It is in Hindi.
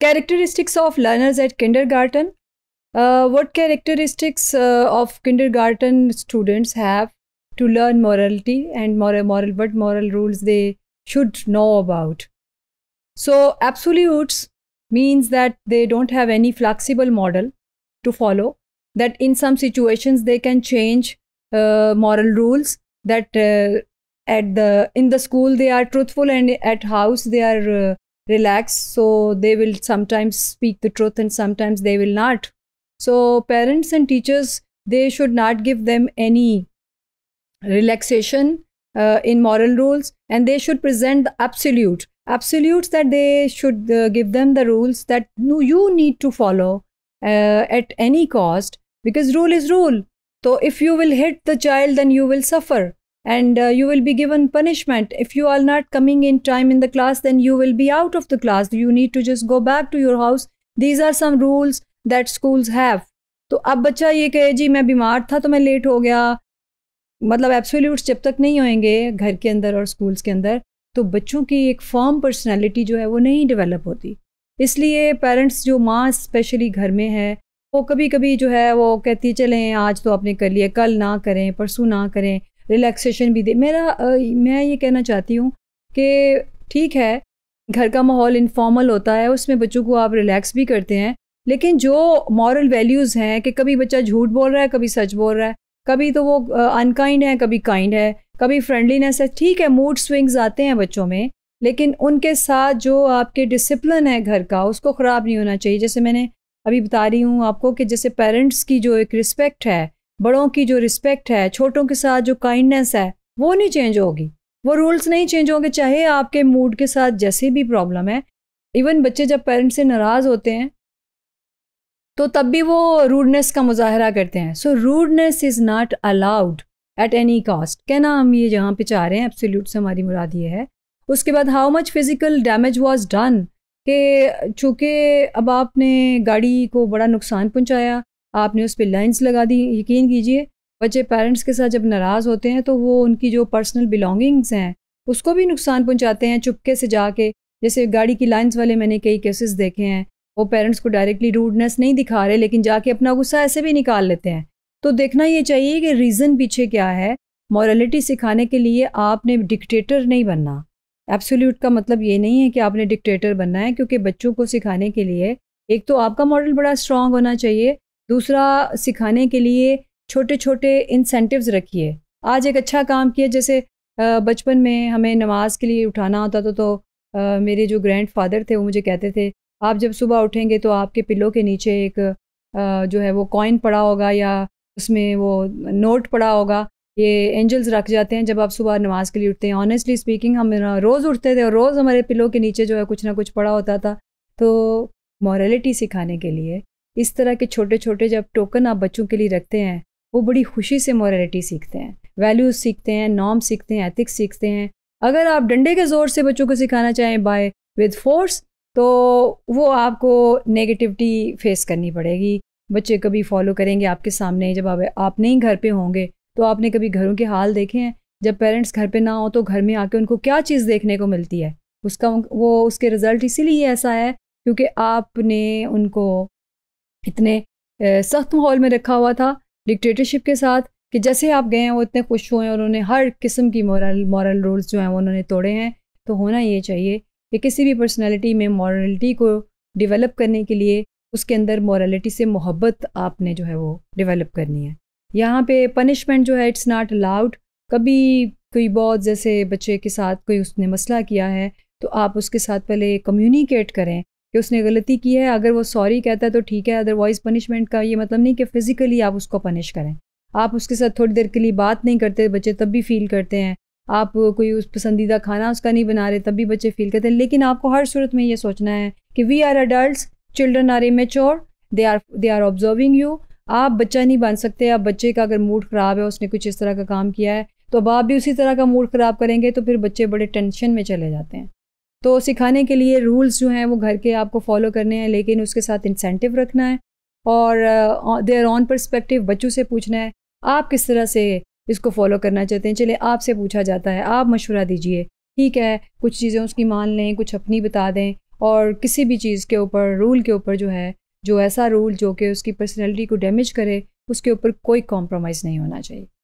Characteristics of learners at kindergarten. Uh, what characteristics uh, of kindergarten students have to learn morality and moral, moral moral rules they should know about? So absolutes means that they don't have any flexible model to follow. That in some situations they can change uh, moral rules. That uh, at the in the school they are truthful and at house they are uh, relax so they will sometimes speak the truth and sometimes they will not so parents and teachers they should not give them any relaxation uh, in moral rules and they should present the absolute absolutes that they should uh, give them the rules that no, you need to follow uh, at any cost because rule is rule so if you will hit the child then you will suffer and uh, you will be given punishment if you are not coming in time in the class then you will be out of the class you need to just go back to your house these are some rules that schools have तो अब बच्चा ये कहे जी मैं बीमार था तो मैं लेट हो गया मतलब एब्सोल्यूट्स जब तक नहीं होएंगे घर के अंदर और स्कूल्स के अंदर तो बच्चों की एक फॉर्म पर्सनैलिटी जो है वो नहीं डेवलप होती इसलिए पेरेंट्स जो माँ स्पेशली घर में है वो कभी कभी जो है वो कहती चलें आज तो आपने कर लिया कल ना करें परसों ना करें रिलैक्सेशन भी दे मेरा आ, मैं ये कहना चाहती हूँ कि ठीक है घर का माहौल इनफॉर्मल होता है उसमें बच्चों को आप रिलैक्स भी करते हैं लेकिन जो मॉरल वैल्यूज़ हैं कि कभी बच्चा झूठ बोल रहा है कभी सच बोल रहा है कभी तो वो अनकाइंड है कभी काइंड है कभी फ्रेंडलीनेस है ठीक है मूड स्विंग्स आते हैं बच्चों में लेकिन उनके साथ जो आपके डिसिप्लिन है घर का उसको ख़राब नहीं होना चाहिए जैसे मैंने अभी बता रही हूँ आपको कि जैसे पेरेंट्स की जो एक रिस्पेक्ट है बड़ों की जो रिस्पेक्ट है छोटों के साथ जो काइंडनेस है वो नहीं चेंज होगी वो रूल्स नहीं चेंज होंगे चाहे आपके मूड के साथ जैसे भी प्रॉब्लम है इवन बच्चे जब पेरेंट्स से नाराज़ होते हैं तो तब भी वो रूडनेस का मुजाहरा करते हैं so rudeness is not allowed at any cost कहना हम ये जहाँ पे चाह रहे हैं एब्सोल्यूट से हमारी मुराद ये है उसके बाद how much physical damage was done कि चूँकि अब आपने गाड़ी को बड़ा नुकसान पहुँचाया आपने उस पर लाइन्स लगा दी यकीन कीजिए बच्चे पेरेंट्स के साथ जब नाराज़ होते हैं तो वो उनकी जो पर्सनल बिलोंगिंग्स हैं उसको भी नुकसान पहुंचाते हैं चुपके से जाके जैसे गाड़ी की लाइन्स वाले मैंने कई केसेस देखे हैं वो पेरेंट्स को डायरेक्टली रूडनेस नहीं दिखा रहे लेकिन जाके अपना गुस्सा ऐसे भी निकाल लेते हैं तो देखना ये चाहिए कि रीज़न पीछे क्या है मॉरलिटी सिखाने के लिए आपने डिक्टेटर नहीं बनना एब्सोल्यूट का मतलब ये नहीं है कि आपने डिक्टेटर बनना है क्योंकि बच्चों को सिखाने के लिए एक तो आपका मॉडल बड़ा स्ट्रांग होना चाहिए दूसरा सिखाने के लिए छोटे छोटे इंसेंटिव्स रखिए आज एक अच्छा काम किया जैसे बचपन में हमें नमाज के लिए उठाना होता था तो मेरे जो ग्रैंड फादर थे वो मुझे कहते थे आप जब सुबह उठेंगे तो आपके पिल्लों के नीचे एक जो है वो कॉइन पड़ा होगा या उसमें वो नोट पड़ा होगा ये एंजल्स रख जाते हैं जब आप सुबह नमाज के लिए उठते हैं ऑनेस्टली स्पीकिंग हम रोज़ उठते थे और रोज़ हमारे पिल्लों के नीचे जो है कुछ ना कुछ पड़ा होता था तो मॉरेलीटी सिखाने के लिए इस तरह के छोटे छोटे जब टोकन आप बच्चों के लिए रखते हैं वो बड़ी खुशी से मॉरलिटी सीखते हैं वैल्यूज सीखते हैं नॉर्म सीखते हैं एथिक्स सीखते हैं अगर आप डंडे के ज़ोर से बच्चों को सिखाना चाहें बाय विद फोर्स तो वो आपको नेगेटिविटी फेस करनी पड़ेगी बच्चे कभी फॉलो करेंगे आपके सामने जब आप आप नहीं घर पे होंगे तो आपने कभी घरों के हाल देखे हैं जब पेरेंट्स घर पे ना हो तो घर में आके उनको क्या चीज़ देखने को मिलती है उसका वो उसके रिज़ल्ट इसीलिए ऐसा है क्योंकि आपने उनको इतने सख्त माहौल में रखा हुआ था डिक्टेटरशिप के साथ कि जैसे आप गए हैं वो इतने खुश हुए हैं और उन्होंने हर किस्म की मॉरल मॉरल रूल्स जो हैं वो उन्होंने तोड़े हैं तो होना ये चाहिए कि किसी भी पर्सनैलिटी में मॉरलिटी को डिवेलप करने के लिए उसके अंदर मॉरलिटी से मोहब्बत आपने जो है वो डिवेलप करनी है यहाँ पे पनिशमेंट जो है इट्स नॉट अलाउड कभी कोई बहुत जैसे बच्चे के साथ कोई उसने मसला किया है तो आप उसके साथ पहले कम्युनिकेट करें कि उसने गलती की है अगर वो सॉरी कहता है तो ठीक है अदरवाइज पनिशमेंट का ये मतलब नहीं कि फिज़िकली आप उसको पनिश करें आप उसके साथ थोड़ी देर के लिए बात नहीं करते बच्चे तब भी फील करते हैं आप कोई उस पसंदीदा खाना उसका नहीं बना रहे तब भी बच्चे फील करते हैं लेकिन आपको हर सूरत में ये सोचना है कि we are adult children are immature they are they are observing you आप बच्चा नहीं बन सकते आप बच्चे का अगर मूड ख़राब है उसने कुछ इस तरह का काम किया है तो अब आप भी उसी तरह का मूड ख़राब करेंगे तो फिर बच्चे बड़े टेंशन में चले जाते हैं तो सिखाने के लिए रूल्स जो हैं वो घर के आपको फॉलो करने हैं लेकिन उसके साथ इंसेंटिव रखना है और देयर ऑन परस्पेक्टिव बच्चों से पूछना है आप किस तरह से इसको फॉलो करना चाहते हैं चले आपसे पूछा जाता है आप मशवरा दीजिए ठीक है कुछ चीज़ें उसकी मान लें कुछ अपनी बता दें और किसी भी चीज़ के ऊपर रूल के ऊपर जो है जो ऐसा रूल जो कि उसकी पर्सनैलिटी को डैमेज करे उसके ऊपर कोई कॉम्प्रोमाइज़ नहीं होना चाहिए